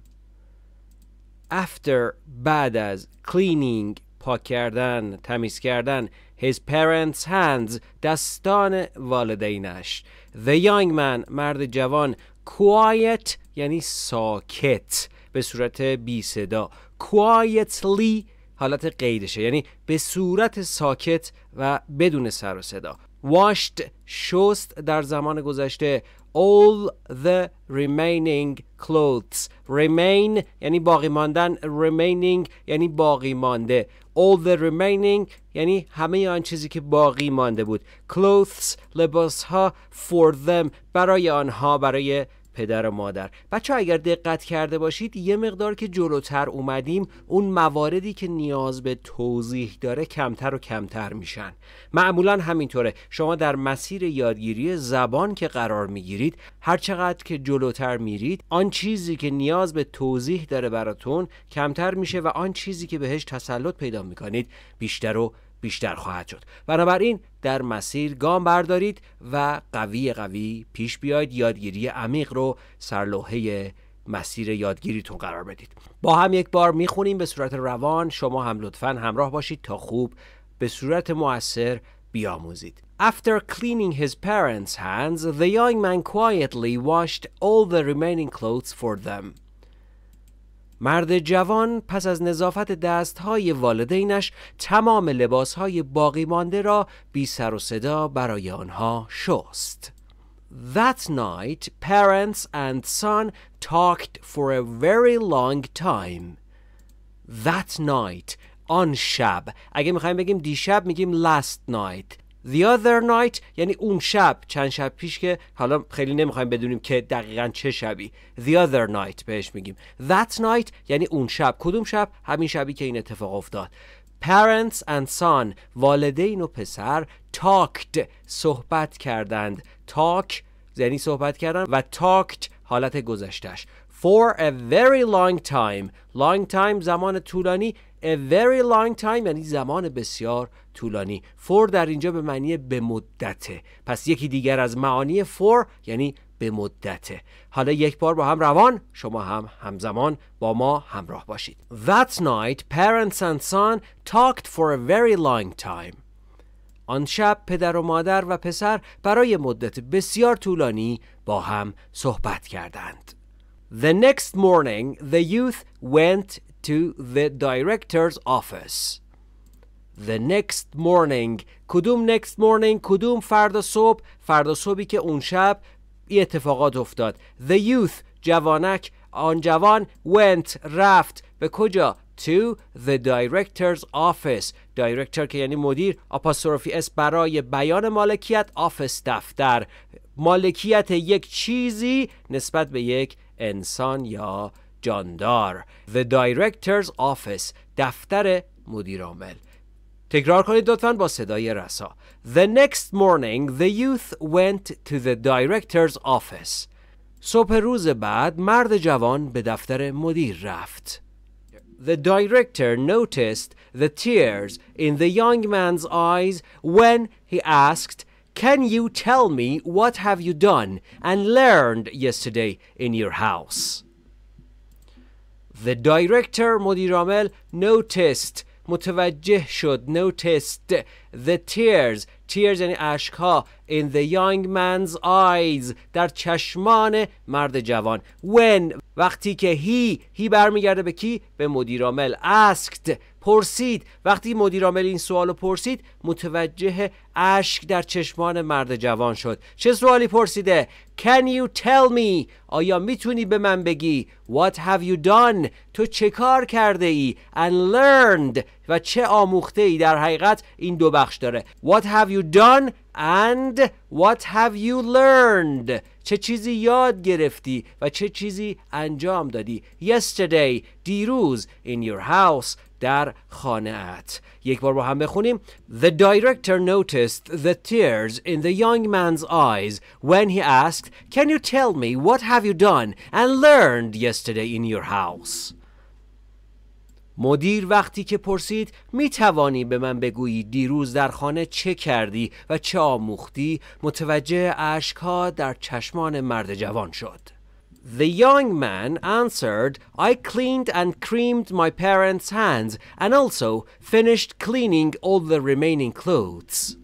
after بعد از cleaning پاک کردن تمیز کردن his parents hands دستان والدینش the young man مرد جوان quiet یعنی ساکت به صورت بی صدا quietly حالت قیدشه یعنی به صورت ساکت و بدون سر و صدا washed شست در زمان گذشته all the remaining clothes remain یعنی باقی ماندن remaining یعنی باقی مانده all the remaining یعنی همه آن چیزی که باقی مانده بود clothes لباس ها for them برای آنها برای پدر و مادر بچه اگر دقت کرده باشید یه مقدار که جلوتر اومدیم اون مواردی که نیاز به توضیح داره کمتر و کمتر میشن معمولا همینطوره شما در مسیر یادگیری زبان که قرار میگیرید هرچقدر که جلوتر میرید آن چیزی که نیاز به توضیح داره براتون کمتر میشه و آن چیزی که بهش تسلط پیدا میکنید بیشتر و بیشتر خواهد شد بنابراین در مسیر گام بردارید و قوی قوی پیش بیاید یادگیری عمیق رو سرلوحه مسیر یادگیریتون قرار بدید با هم یک بار میخونیم به صورت روان شما هم لطفا همراه باشید تا خوب به صورت موثر بیاموزید After cleaning his parents' hands, the young man quietly washed all the remaining clothes for them. مرد جوان پس از نظافت دستهای والدینش تمام لباسهای باقی مانده را بی سر و صدا برای آنها شست. That night parents and son talked for a very long time. That night آن شب اگه میخوایم بگیم دیشب میگیم last night The other night یعنی اون شب چند شب پیش که حالا خیلی نمیخوایم بدونیم که دقیقا چه شبی The other night بهش میگیم That night یعنی اون شب کدوم شب همین شبی که این اتفاق افتاد Parents and son والدین و پسر talked صحبت کردند talk یعنی صحبت کردن و talked حالت گذشتش for a very long time long time زمان طولانی a very long time یعنی زمان بسیار طولانی for در اینجا به معنی به مدته پس یکی دیگر از معانی for یعنی به مدته حالا یک بار با هم روان شما هم همزمان با ما همراه باشید That night parents and son talked for a very long time آن شب پدر و مادر و پسر برای مدت بسیار طولانی با هم صحبت کردند The next morning the youth went to the director's office. The next morning کدوم next morning کدوم فردا صبح فردا صبحی که اون شب این اتفاقات افتاد The youth جوانک آن جوان went رفت به کجا to the director's office دایرکتر که یعنی مدیر آپاستروفی اس برای بیان مالکیت آفس دفتر مالکیت یک چیزی نسبت به یک انسان یا جاندار The Director's Office دفتر مدیرعامل تکرار کنید لطفا با صدای رسا The next morning the youth went to the director's office صبح روز بعد مرد جوان به دفتر مدیر رفت The director noticed the tears in the young man's eyes when he asked Can you tell me what have you done and learned yesterday in your house? The director مدیرامل noticed متوجه شد noticed the tears tears یعنی عشقها in the young man's eyes در چشمان مرد جوان when وقتی که he he برمیگرده به کی به مدیرامل asked پرسید وقتی مدیرعامل این سوال پرسید متوجه اشک در چشمان مرد جوان شد چه سوالی پرسیده Can you tell me آیا میتونی به من بگی What have you done تو چه کار کرده ای And learned و چه آموخته ای در حقیقت این دو بخش داره What have you done and what have you learned چه چیزی یاد گرفتی و چه چیزی انجام دادی Yesterday دیروز in your house در خانه ات یک بار با هم بخونیم The director noticed the tears in the young man's eyes when he asked Can you tell me what have you done and learned yesterday in your house مدیر وقتی که پرسید می توانی به من بگویی دیروز در خانه چه کردی و چه آموختی متوجه اشکها در چشمان مرد جوان شد The young man answered, I cleaned and creamed my parents' hands and also finished cleaning all the remaining clothes.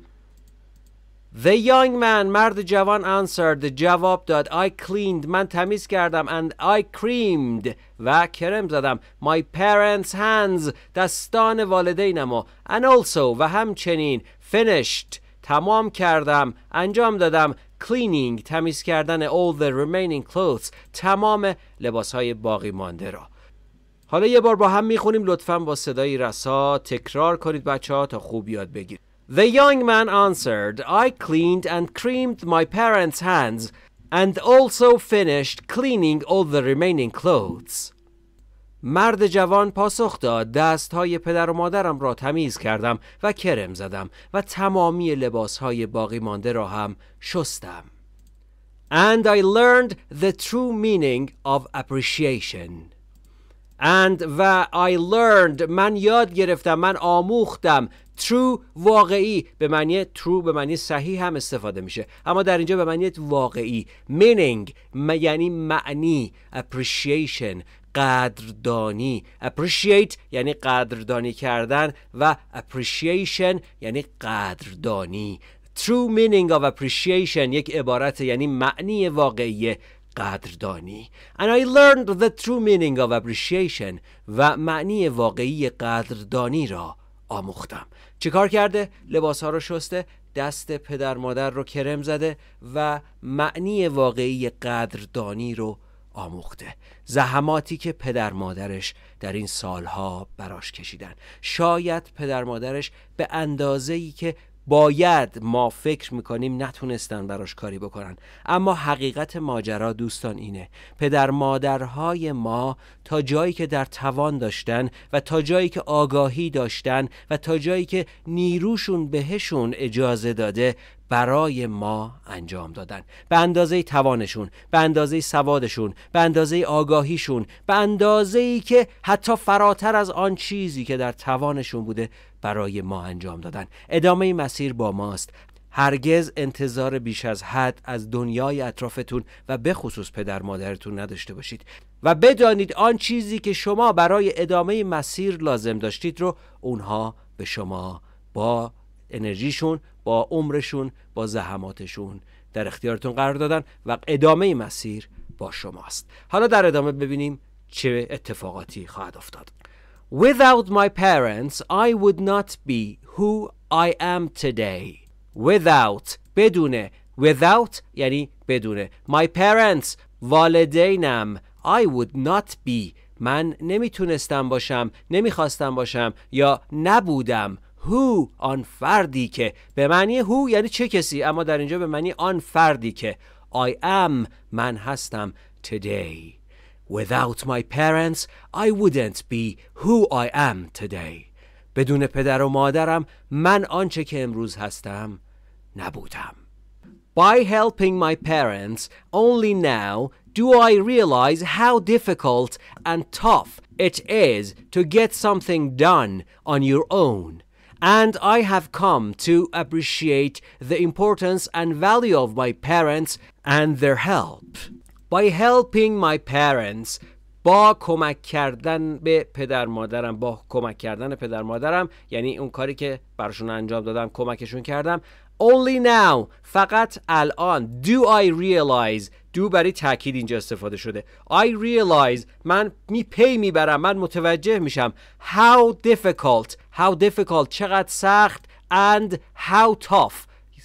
The young man مرد جوان answered the جواب داد I cleaned من تمیز کردم and I creamed و کرم زدم my parents hands دستان و and also و همچنین finished تمام کردم انجام دادم cleaning تمیز کردن all the remaining clothes تمام لباس های باقی مانده را حالا یه بار با هم میخونیم لطفا با صدای رسا تکرار کنید بچه ها تا خوب یاد بگیرید The young man answered, I cleaned and creamed my parents' hands and also finished cleaning all the remaining clothes. مرد جوان پاسخ داد دست های پدر و مادرم را تمیز کردم و کرم زدم و تمامی لباس های باقی مانده را هم شستم And I learned the true meaning of appreciation And و I learned من یاد گرفتم من آموختم true واقعی به معنی true به معنی صحیح هم استفاده میشه اما در اینجا به معنی واقعی meaning یعنی معنی appreciation قدردانی appreciate یعنی قدردانی کردن و appreciation یعنی قدردانی true meaning of appreciation یک عبارت یعنی معنی واقعی قدردانی and I learned the true meaning of appreciation و معنی واقعی قدردانی را آموختم کار کرده؟ لباس ها رو شسته دست پدر مادر رو کرم زده و معنی واقعی قدردانی رو آموخته زحماتی که پدر مادرش در این سالها براش کشیدن شاید پدر مادرش به اندازه ای که باید ما فکر میکنیم نتونستن براش کاری بکنن اما حقیقت ماجرا دوستان اینه پدر مادرهای ما تا جایی که در توان داشتن و تا جایی که آگاهی داشتن و تا جایی که نیروشون بهشون اجازه داده برای ما انجام دادن به اندازه توانشون به اندازه سوادشون به اندازه آگاهیشون به اندازه ای که حتی فراتر از آن چیزی که در توانشون بوده برای ما انجام دادن ادامه مسیر با ماست هرگز انتظار بیش از حد از دنیای اطرافتون و به خصوص پدر مادرتون نداشته باشید و بدانید آن چیزی که شما برای ادامه مسیر لازم داشتید رو اونها به شما با انرژیشون با عمرشون با زحماتشون در اختیارتون قرار دادن و ادامه مسیر با شماست حالا در ادامه ببینیم چه اتفاقاتی خواهد افتاد Without my parents I would not be who I am today Without بدونه Without یعنی بدونه My parents والدینم I would not be من نمیتونستم باشم نمیخواستم باشم یا نبودم who آن فردی که به معنی هو یعنی چه کسی اما در اینجا به معنی آن فردی که I am من هستم today Without my parents I wouldn't be who I am today بدون پدر و مادرم من آنچه که امروز هستم نبودم By helping my parents only now do I realize how difficult and tough it is to get something done on your own and I have come to appreciate the importance and value of my parents and their help. By helping my parents با کمک کردن به پدر مادرم با کمک کردن پدر مادرم یعنی اون کاری که براشون انجام دادم کمکشون کردم only now فقط الان do I realize دو برای تاکید اینجا استفاده شده I realize من می پی میبرم من متوجه میشم how difficult how difficult چقدر سخت and how tough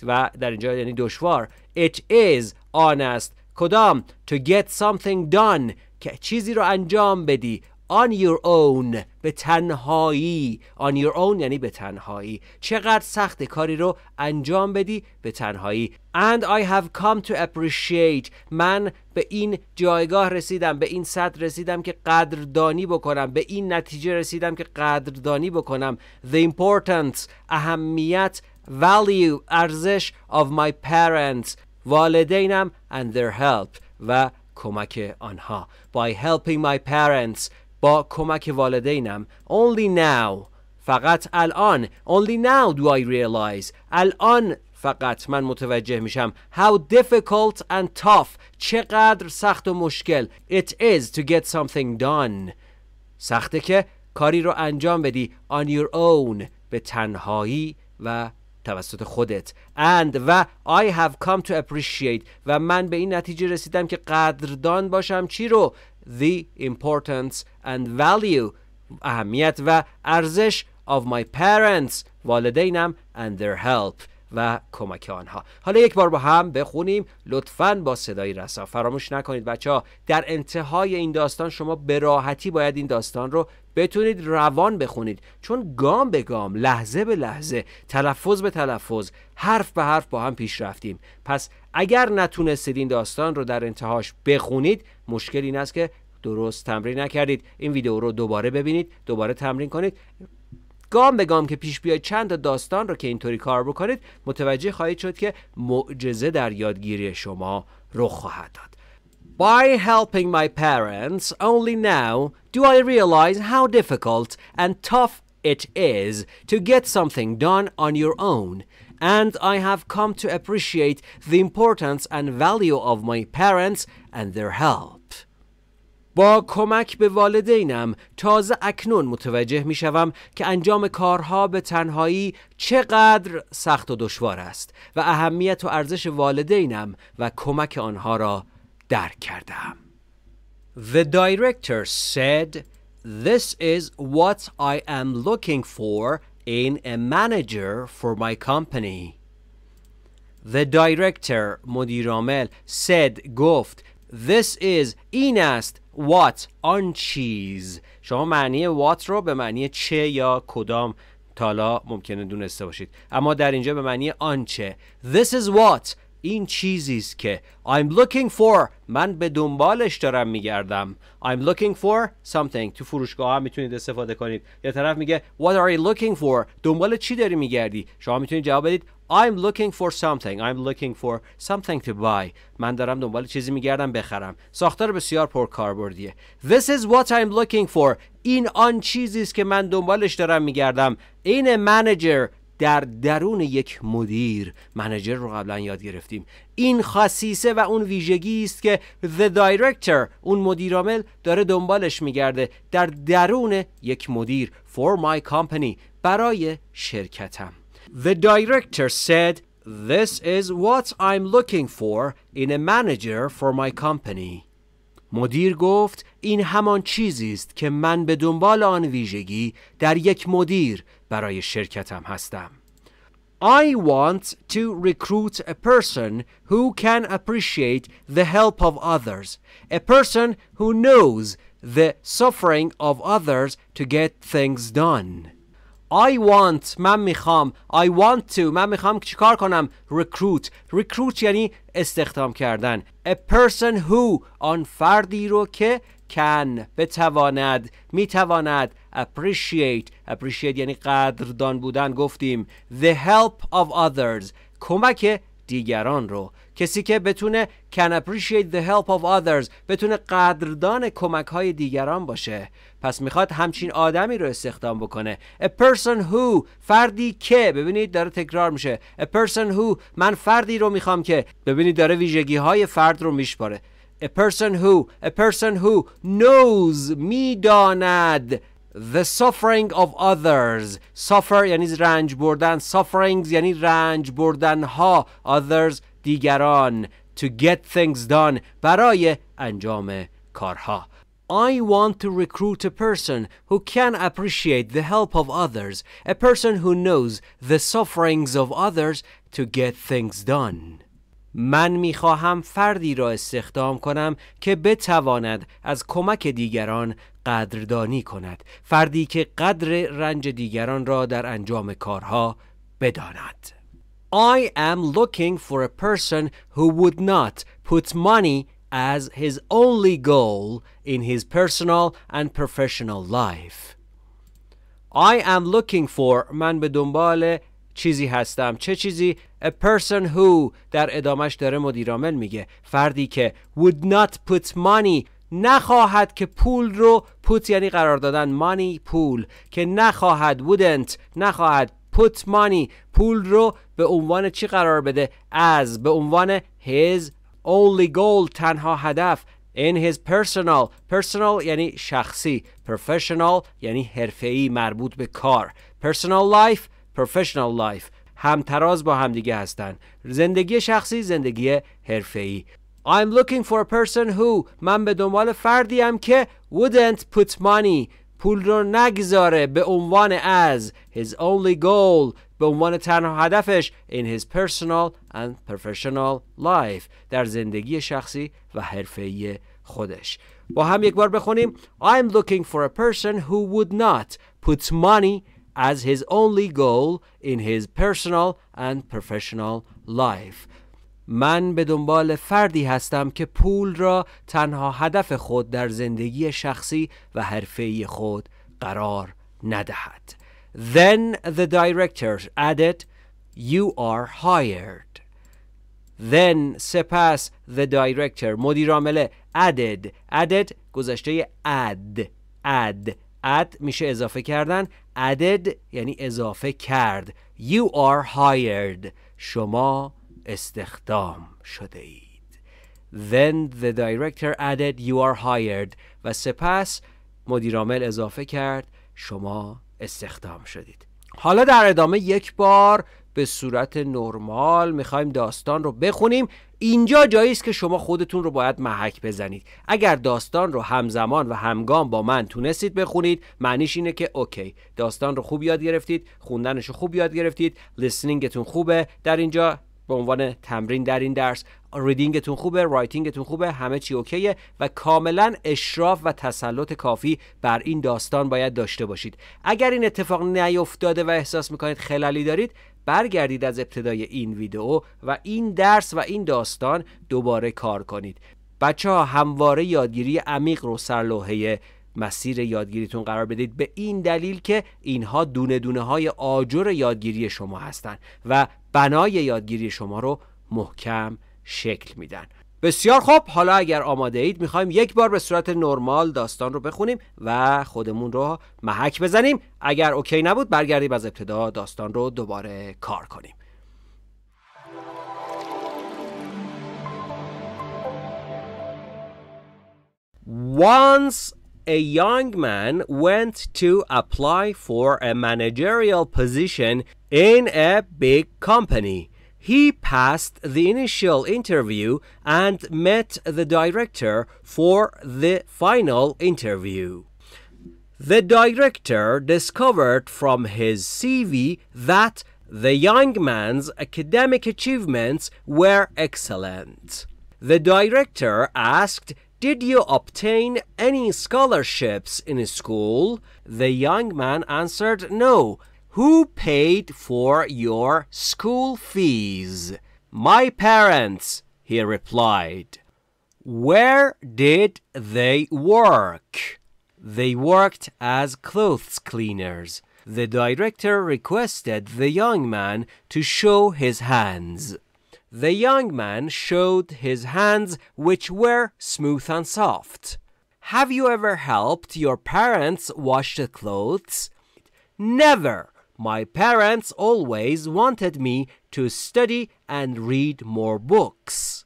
و در اینجا یعنی دشوار it is آن است کدام to get something done که چیزی رو انجام بدی on your own به تنهایی on your own یعنی به تنهایی چقدر سخت کاری رو انجام بدی به تنهایی and I have come to appreciate من به این جایگاه رسیدم به این سطح رسیدم که قدردانی بکنم به این نتیجه رسیدم که قدردانی بکنم the importance اهمیت value ارزش of my parents والدینم and their help و کمک آنها by helping my parents با کمک والدینم only now فقط الان only now do I realize الان فقط من متوجه میشم how difficult and tough چقدر سخت و مشکل it is to get something done سخته که کاری رو انجام بدی on your own به تنهایی و توسط خودت and و I have come to appreciate و من به این نتیجه رسیدم که قدردان باشم چی رو the importance and value اهمیت و ارزش of my parents والدینم and their help و کمک آنها حالا یک بار با هم بخونیم لطفا با صدای رسا فراموش نکنید بچه ها در انتهای این داستان شما به راحتی باید این داستان رو بتونید روان بخونید چون گام به گام لحظه به لحظه تلفظ به تلفظ حرف به حرف با هم پیش رفتیم پس اگر نتونستید این داستان رو در انتهاش بخونید مشکل این است که درست تمرین نکردید این ویدیو رو دوباره ببینید دوباره تمرین کنید گام به گام که پیش بیاید چند داستان رو که اینطوری کار بکنید متوجه خواهید شد که معجزه در یادگیری شما رخ خواهد داد By helping my parents, only now do I realize how difficult and tough it is to get something done on your own, and I have come to appreciate the importance and value of my parents and their help. با کمک به والدینم تازه اکنون متوجه می شوم که انجام کارها به تنهایی چقدر سخت و دشوار است و اهمیت و ارزش والدینم و کمک آنها را درک کردم. The director said This is what I am looking for in a manager for my company. The director مدیرعامل said گفت This is این است what آن چیز شما معنی what رو به معنی چه یا کدام تالا ممکنه دونسته باشید اما در اینجا به معنی آنچه This is what این چیزی است که I'm looking for من به دنبالش دارم میگردم I'm looking for something تو فروشگاه هم میتونید استفاده کنید یا طرف میگه What are you looking for دنبال چی داری میگردی شما میتونید جواب بدید I'm looking for something I'm looking for something to buy من دارم دنبال چیزی میگردم بخرم ساختار بسیار پرکاربردیه This is what I'm looking for این آن چیزی است که من دنبالش دارم میگردم این منیجر در درون یک مدیر منجر رو قبلا یاد گرفتیم این خاصیصه و اون ویژگی است که the director اون مدیرامل داره دنبالش میگرده در درون یک مدیر for my company برای شرکتم the director said This is what I'm looking for in a manager for my company. مدیر گفت این همان چیزی است که من به دنبال آن ویژگی در یک مدیر برای شرکتم هستم. I want to recruit a person who can appreciate the help of others, a person who knows the suffering of others to get things done. I want من میخوام I want to من میخوام چیکار کنم recruit recruit یعنی استخدام کردن a person who آن فردی رو که can بتواند میتواند appreciate appreciate یعنی قدردان بودن گفتیم the help of others کمک دیگران رو کسی که بتونه can appreciate the help of others بتونه قدردان کمک های دیگران باشه پس میخواد همچین آدمی رو استخدام بکنه a person who فردی که ببینید داره تکرار میشه a person who من فردی رو میخوام که ببینید داره ویژگی های فرد رو میشپاره a person who a person who knows میداند the suffering of others suffer یعنی رنج بردن sufferings یعنی رنج بردن ها others دیگران to get things done برای انجام کارها I want to recruit a person who can appreciate the help of others, a person who knows the sufferings of others to get things done. من میخواهم فردی را استخدام کنم که بتواند از کمک دیگران قدردانی کند فردی که قدر رنج دیگران را در انجام کارها بداند I am looking for a person who would not put money as his only goal in his personal and professional life. I am looking for من به دنبال چیزی هستم چه چیزی A person who در ادامش داره مدیرامل میگه فردی که would not put money نخواهد که پول رو put یعنی قرار دادن money پول که نخواهد wouldn't نخواهد put money پول رو به عنوان چی قرار بده از به عنوان his only goal تنها هدف in his personal personal یعنی شخصی professional یعنی حرفه‌ای مربوط به کار personal life professional life همتراز با دیگه هستن زندگی شخصی زندگی ای I'm looking for a person who من به دنبال فردی هم که wouldn't put money پول رو نگذاره به عنوان از his only goal به عنوان تنها هدفش in his personal and professional life در زندگی شخصی و حرفه‌ای خودش با هم یک بار بخونیم I'm looking for a person who would not put money as his only goal in his personal and professional life. من به دنبال فردی هستم که پول را تنها هدف خود در زندگی شخصی و حرفه‌ای خود قرار ندهد. Then the director added, You are hired. Then سپس the director مدیر عامله added added گذشته add add اد میشه اضافه کردن added یعنی اضافه کرد you are hired شما استخدام شده اید then the director added you are hired و سپس مدیرامل اضافه کرد شما استخدام شدید حالا در ادامه یک بار به صورت نرمال میخوایم داستان رو بخونیم اینجا جایی است که شما خودتون رو باید محک بزنید اگر داستان رو همزمان و همگام با من تونستید بخونید معنیش اینه که اوکی داستان رو خوب یاد گرفتید خوندنش رو خوب یاد گرفتید لیسنینگتون خوبه در اینجا به عنوان تمرین در این درس ریدینگتون خوبه رایتینگتون خوبه همه چی اوکیه و کاملا اشراف و تسلط کافی بر این داستان باید داشته باشید اگر این اتفاق نیفتاده و احساس میکنید خلالی دارید برگردید از ابتدای این ویدئو و این درس و این داستان دوباره کار کنید بچه ها همواره یادگیری عمیق رو سر لوحه مسیر یادگیریتون قرار بدید به این دلیل که اینها دونه دونه های آجر یادگیری شما هستند و بنای یادگیری شما رو محکم شکل میدن بسیار خوب حالا اگر آماده اید میخوایم یک بار به صورت نرمال داستان رو بخونیم و خودمون رو محک بزنیم اگر اوکی نبود برگردیم از ابتدا داستان رو دوباره کار کنیم Once a young man went to apply for a managerial position in a big company. He passed the initial interview and met the director for the final interview. The director discovered from his CV that the young man's academic achievements were excellent. The director asked, Did you obtain any scholarships in school? The young man answered, No, who paid for your school fees? My parents, he replied. Where did they work? They worked as clothes cleaners. The director requested the young man to show his hands. The young man showed his hands, which were smooth and soft. Have you ever helped your parents wash the clothes? Never my parents always wanted me to study and read more books.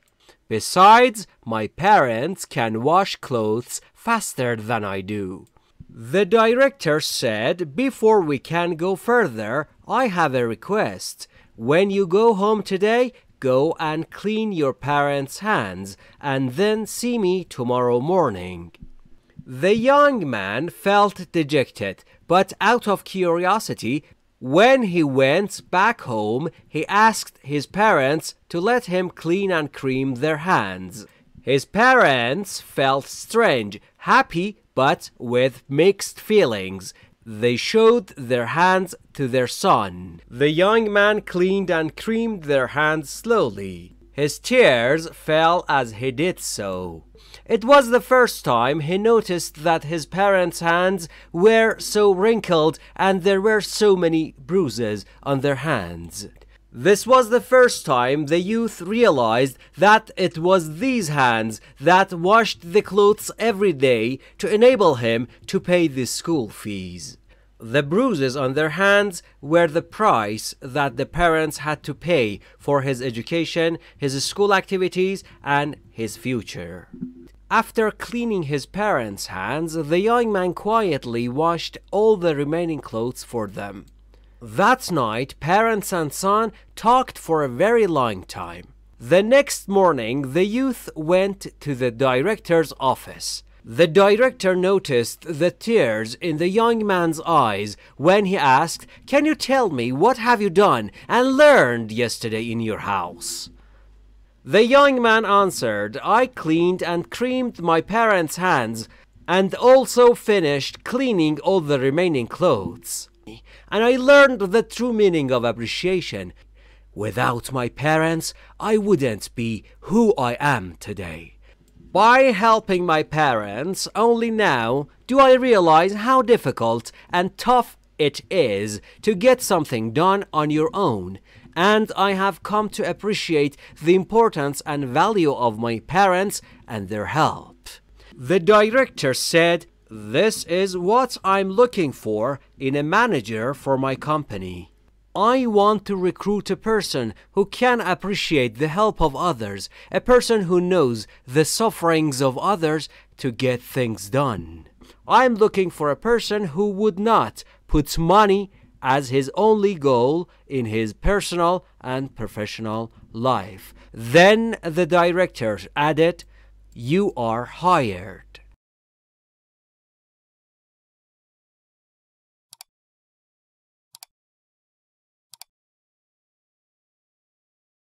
Besides, my parents can wash clothes faster than I do. The director said, Before we can go further, I have a request. When you go home today, go and clean your parents' hands and then see me tomorrow morning. The young man felt dejected, but out of curiosity, when he went back home, he asked his parents to let him clean and cream their hands. His parents felt strange, happy but with mixed feelings. They showed their hands to their son. The young man cleaned and creamed their hands slowly. His tears fell as he did so. It was the first time he noticed that his parents' hands were so wrinkled and there were so many bruises on their hands. This was the first time the youth realized that it was these hands that washed the clothes every day to enable him to pay the school fees. The bruises on their hands were the price that the parents had to pay for his education, his school activities, and his future. After cleaning his parents' hands, the young man quietly washed all the remaining clothes for them. That night, parents and son talked for a very long time. The next morning, the youth went to the director's office. The director noticed the tears in the young man's eyes when he asked, Can you tell me what have you done and learned yesterday in your house? The young man answered, I cleaned and creamed my parents' hands and also finished cleaning all the remaining clothes. And I learned the true meaning of appreciation. Without my parents, I wouldn't be who I am today. By helping my parents, only now do I realize how difficult and tough it is to get something done on your own and I have come to appreciate the importance and value of my parents and their help. The director said, This is what I'm looking for in a manager for my company. I want to recruit a person who can appreciate the help of others, a person who knows the sufferings of others to get things done. I'm looking for a person who would not put money as his only goal in his personal and professional life. Then the director added, You are hired.